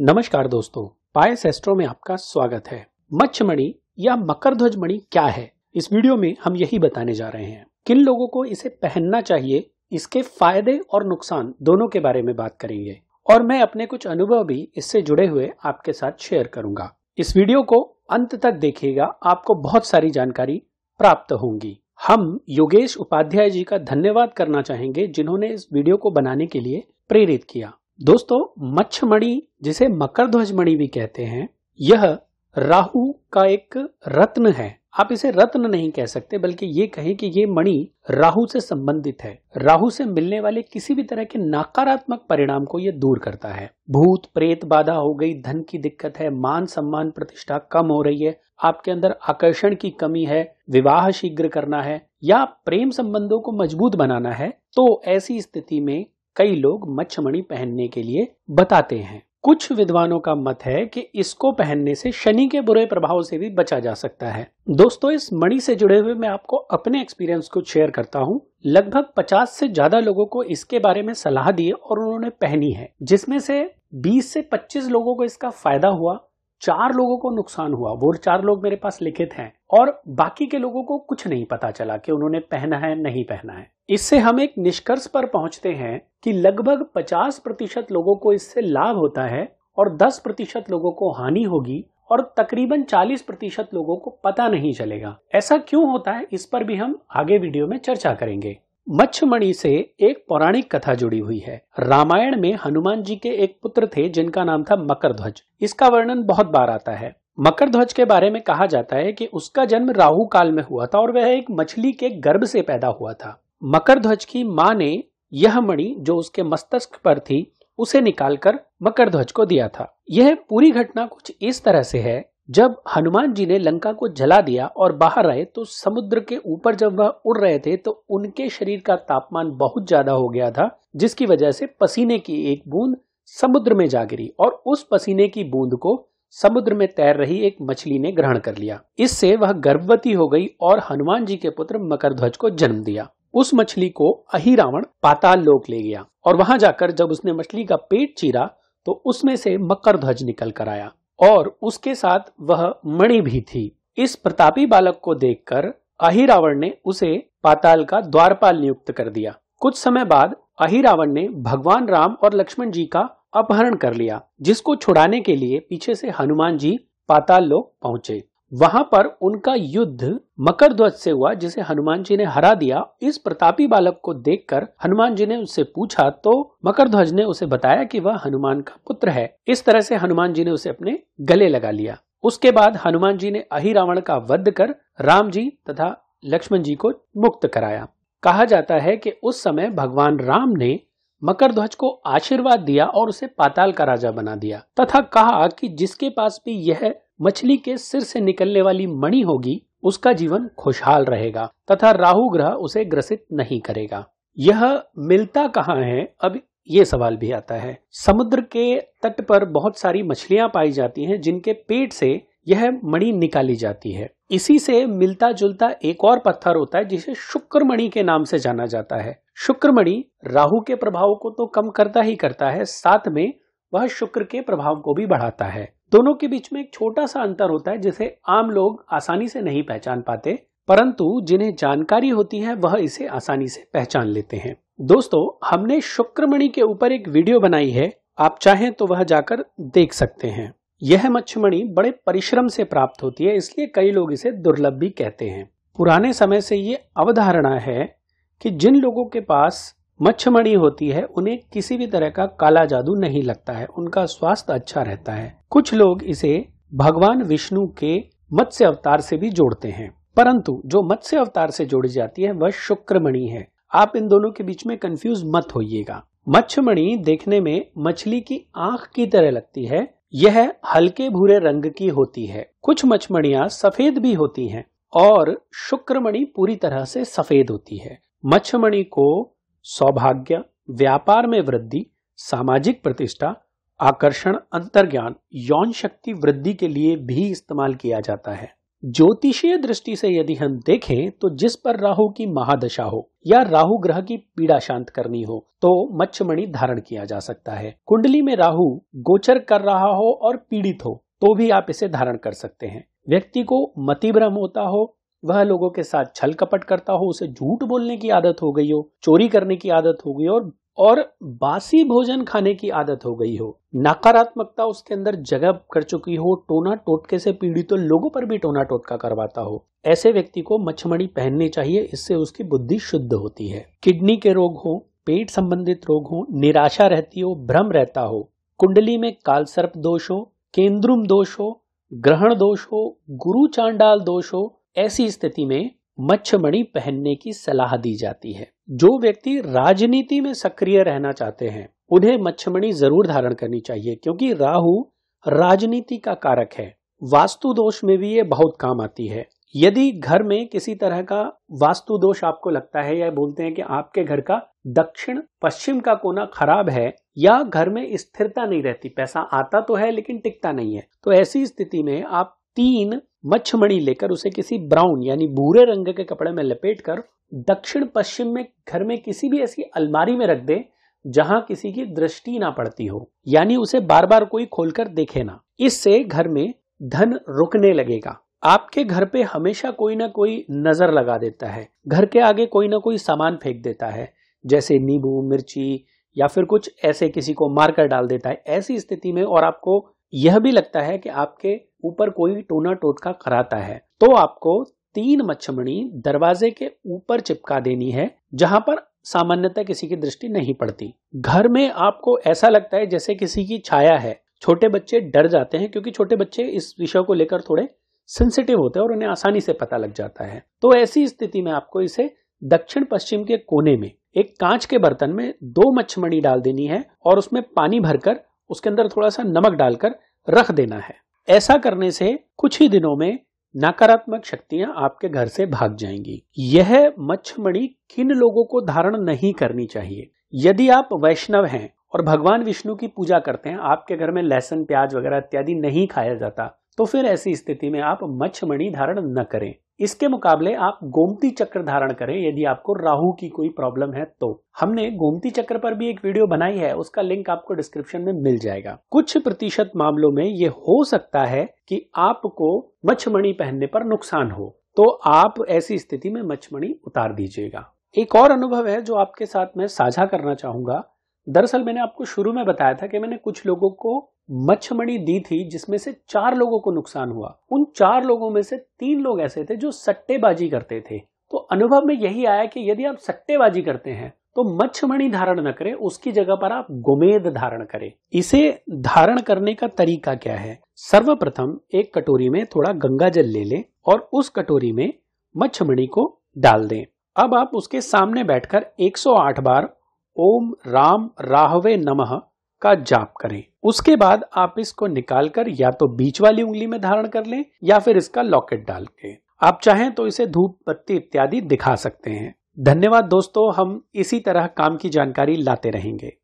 नमस्कार दोस्तों पायस एस्ट्रो में आपका स्वागत है मच्छ मणि या मकर ध्वज मणि क्या है इस वीडियो में हम यही बताने जा रहे हैं किन लोगों को इसे पहनना चाहिए इसके फायदे और नुकसान दोनों के बारे में बात करेंगे और मैं अपने कुछ अनुभव भी इससे जुड़े हुए आपके साथ शेयर करूंगा इस वीडियो को अंत तक देखिएगा आपको बहुत सारी जानकारी प्राप्त होंगी हम योगेश उपाध्याय जी का धन्यवाद करना चाहेंगे जिन्होंने इस वीडियो को बनाने के लिए प्रेरित किया दोस्तों मच्छमणि जिसे मकर ध्वज मणि भी कहते हैं यह राहु का एक रत्न है आप इसे रत्न नहीं कह सकते बल्कि ये कहें कि ये मणि राहु से संबंधित है राहु से मिलने वाले किसी भी तरह के नकारात्मक परिणाम को यह दूर करता है भूत प्रेत बाधा हो गई धन की दिक्कत है मान सम्मान प्रतिष्ठा कम हो रही है आपके अंदर आकर्षण की कमी है विवाह शीघ्र करना है या प्रेम संबंधों को मजबूत बनाना है तो ऐसी स्थिति में कई लोग मच्छमणि पहनने के लिए बताते हैं कुछ विद्वानों का मत है कि इसको पहनने से शनि के बुरे प्रभाव से भी बचा जा सकता है दोस्तों इस मणि से जुड़े हुए मैं आपको अपने एक्सपीरियंस को शेयर करता हूँ लगभग 50 से ज्यादा लोगों को इसके बारे में सलाह दी और उन्होंने पहनी है जिसमें से 20 से 25 लोगों को इसका फायदा हुआ चार लोगों को नुकसान हुआ वो चार लोग मेरे पास लिखित हैं और बाकी के लोगों को कुछ नहीं पता चला कि उन्होंने पहना है नहीं पहना है इससे हम एक निष्कर्ष पर पहुंचते हैं कि लगभग 50 प्रतिशत लोगों को इससे लाभ होता है और 10 प्रतिशत लोगों को हानि होगी और तकरीबन 40 प्रतिशत लोगों को पता नहीं चलेगा ऐसा क्यों होता है इस पर भी हम आगे वीडियो में चर्चा करेंगे मच्छमणि से एक पौराणिक कथा जुड़ी हुई है रामायण में हनुमान जी के एक पुत्र थे जिनका नाम था मकर ध्वज इसका वर्णन बहुत बार आता है मकर ध्वज के बारे में कहा जाता है कि उसका जन्म राहु काल में हुआ था और वह एक मछली के गर्भ से पैदा हुआ था मकर ध्वज की माँ ने यह मणि जो उसके मस्तिष्क पर थी उसे निकालकर मकर ध्वज को दिया था यह पूरी घटना कुछ इस तरह से है जब हनुमान जी ने लंका को जला दिया और बाहर आए तो समुद्र के ऊपर जब वह उड़ रहे थे तो उनके शरीर का तापमान बहुत ज्यादा हो गया था जिसकी वजह से पसीने की एक बूंद समुद्र में जा गिरी और उस पसीने की बूंद को समुद्र में तैर रही एक मछली ने ग्रहण कर लिया इससे वह गर्भवती हो गई और हनुमान जी के पुत्र मकर ध्वज को जन्म दिया उस मछली को अहिरावण पाताल लोक ले गया और वहां जाकर जब उसने मछली का पेट चीरा तो उसमें से मकर ध्वज निकल कर आया और उसके साथ वह मणि भी थी इस प्रतापी बालक को देखकर अहिरावण ने उसे पाताल का द्वारपाल नियुक्त कर दिया कुछ समय बाद अहिरावण ने भगवान राम और लक्ष्मण जी का अपहरण कर लिया जिसको छुड़ाने के लिए पीछे से हनुमान जी पाताल लोक पहुंचे वहां पर उनका युद्ध मकर ध्वज से हुआ जिसे हनुमान जी ने हरा दिया इस प्रतापी बालक को देखकर हनुमान जी ने उससे पूछा तो मकर ध्वज ने उसे बताया कि वह हनुमान का पुत्र है इस तरह से हनुमान जी ने उसे अपने गले लगा लिया उसके बाद हनुमान जी ने रावण का वध कर राम जी तथा लक्ष्मण जी को मुक्त कराया कहा जाता है कि उस समय भगवान राम ने मकर ध्वज को आशीर्वाद दिया और उसे पाताल का राजा बना दिया तथा कहा कि जिसके पास भी यह मछली के सिर से निकलने वाली मणि होगी उसका जीवन खुशहाल रहेगा तथा राहु ग्रह उसे ग्रसित नहीं करेगा यह मिलता कहाँ है अब ये सवाल भी आता है समुद्र के तट पर बहुत सारी मछलियां पाई जाती हैं जिनके पेट से यह मणि निकाली जाती है इसी से मिलता जुलता एक और पत्थर होता है जिसे शुक्रमणि के नाम से जाना जाता है शुक्रमणि राहु के प्रभाव को तो कम करता ही करता है साथ में वह शुक्र के प्रभाव को भी बढ़ाता है दोनों के बीच में एक छोटा सा अंतर होता है जिसे आम लोग आसानी से नहीं पहचान पाते परंतु जिन्हें जानकारी होती है वह इसे आसानी से पहचान लेते हैं दोस्तों हमने शुक्रमणि के ऊपर एक वीडियो बनाई है आप चाहें तो वह जाकर देख सकते हैं यह मच्छमणि बड़े परिश्रम से प्राप्त होती है इसलिए कई लोग इसे दुर्लभ भी कहते हैं पुराने समय से ये अवधारणा है कि जिन लोगों के पास मच्छमणी होती है उन्हें किसी भी तरह का काला जादू नहीं लगता है उनका स्वास्थ्य अच्छा रहता है कुछ लोग इसे भगवान विष्णु के मत्स्य अवतार से भी जोड़ते हैं परंतु जो मत्स्य अवतार से जोड़ी जाती है वह शुक्रमणि है आप इन दोनों के बीच में कंफ्यूज मत होइएगा मच्छमणि देखने में मछली की आंख की तरह लगती है यह हल्के भूरे रंग की होती है कुछ मच्छमणियां सफेद भी होती हैं और शुक्रमणि पूरी तरह से सफेद होती है मच्छमणि को सौभाग्य व्यापार में वृद्धि सामाजिक प्रतिष्ठा आकर्षण अंतर्ज्ञान यौन शक्ति वृद्धि के लिए भी इस्तेमाल किया जाता है ज्योतिषीय दृष्टि से यदि हम देखें तो जिस पर राहु की महादशा हो या राहु ग्रह की पीड़ा शांत करनी हो तो मच्छमणि धारण किया जा सकता है कुंडली में राहु गोचर कर रहा हो और पीड़ित हो तो भी आप इसे धारण कर सकते हैं व्यक्ति को मति भ्रम होता हो वह लोगों के साथ छल कपट करता हो उसे झूठ बोलने की आदत हो गई हो चोरी करने की आदत हो गई और और बासी भोजन खाने की आदत हो गई हो नकारात्मकता उसके अंदर जगह कर चुकी हो टोना टोटके से पीड़ित तो लोगों पर भी टोना टोटका करवाता हो ऐसे व्यक्ति को मच्छमड़ी पहननी चाहिए इससे उसकी बुद्धि शुद्ध होती है किडनी के रोग हो पेट संबंधित रोग हो निराशा रहती हो भ्रम रहता हो कुंडली में कालसर्प दोष हो केंद्रुम दोष हो ग्रहण दोष हो गुरु चांडाल दोष हो ऐसी स्थिति में मच्छमणि पहनने की सलाह दी जाती है जो व्यक्ति राजनीति में सक्रिय रहना चाहते हैं उन्हें मच्छमणि जरूर धारण करनी चाहिए क्योंकि राहु राजनीति का कारक है वास्तु दोष में भी ये बहुत काम आती है यदि घर में किसी तरह का वास्तु दोष आपको लगता है या बोलते हैं कि आपके घर का दक्षिण पश्चिम का कोना खराब है या घर में स्थिरता नहीं रहती पैसा आता तो है लेकिन टिकता नहीं है तो ऐसी स्थिति में आप तीन मच्छमणि लेकर उसे किसी ब्राउन यानी भूरे रंग के कपड़े में लपेट कर दक्षिण पश्चिम में घर में किसी भी ऐसी अलमारी में रख दे जहां किसी की दृष्टि ना पड़ती हो यानी उसे बार बार कोई खोलकर देखे ना इससे घर में धन रुकने लगेगा आपके घर पे हमेशा कोई ना कोई नजर लगा देता है घर के आगे कोई ना कोई सामान फेंक देता है जैसे नींबू मिर्ची या फिर कुछ ऐसे किसी को मारकर डाल देता है ऐसी स्थिति में और आपको यह भी लगता है कि आपके ऊपर कोई टोना टोटका कराता है तो आपको तीन मच्छमणी दरवाजे के ऊपर चिपका देनी है जहां पर सामान्यतः किसी की दृष्टि नहीं पड़ती घर में आपको ऐसा लगता है जैसे किसी की छाया है छोटे बच्चे डर जाते हैं क्योंकि छोटे बच्चे इस विषय को लेकर थोड़े सेंसिटिव होते हैं और उन्हें आसानी से पता लग जाता है तो ऐसी स्थिति में आपको इसे दक्षिण पश्चिम के कोने में एक कांच के बर्तन में दो मच्छमणी डाल देनी है और उसमें पानी भरकर उसके अंदर थोड़ा सा नमक डालकर रख देना है ऐसा करने से कुछ ही दिनों में नकारात्मक शक्तियां आपके घर से भाग जाएंगी यह मच्छमणि किन लोगों को धारण नहीं करनी चाहिए यदि आप वैष्णव हैं और भगवान विष्णु की पूजा करते हैं आपके घर में लहसुन प्याज वगैरह इत्यादि नहीं खाया जाता तो फिर ऐसी स्थिति में आप मच्छमणि धारण न करें इसके मुकाबले आप गोमती चक्र धारण करें यदि आपको राहु की कोई प्रॉब्लम है तो हमने गोमती चक्र पर भी एक वीडियो बनाई है उसका लिंक आपको डिस्क्रिप्शन में मिल जाएगा कुछ प्रतिशत मामलों में ये हो सकता है कि आपको मच्छमणि पहनने पर नुकसान हो तो आप ऐसी स्थिति में मच्छमणि उतार दीजिएगा एक और अनुभव है जो आपके साथ मैं साझा करना चाहूंगा दरअसल मैंने आपको शुरू में बताया था कि मैंने कुछ लोगों को मच्छमणि दी थी जिसमें से चार लोगों को नुकसान हुआ उन चार लोगों में से तीन लोग ऐसे थे जो सट्टेबाजी करते थे तो अनुभव में यही आया कि यदि आप सट्टेबाजी करते हैं तो मच्छमणि धारण न करें उसकी जगह पर आप गोमेद धारण करें इसे धारण करने का तरीका क्या है सर्वप्रथम एक कटोरी में थोड़ा गंगा जल ले लें और उस कटोरी में मच्छमणि को डाल दें अब आप उसके सामने बैठकर 108 बार ओम राम राहवे नमः का जाप करें उसके बाद आप इसको निकालकर या तो बीच वाली उंगली में धारण कर लें या फिर इसका लॉकेट डाल के आप चाहें तो इसे धूप पत्ती इत्यादि दिखा सकते हैं धन्यवाद दोस्तों हम इसी तरह काम की जानकारी लाते रहेंगे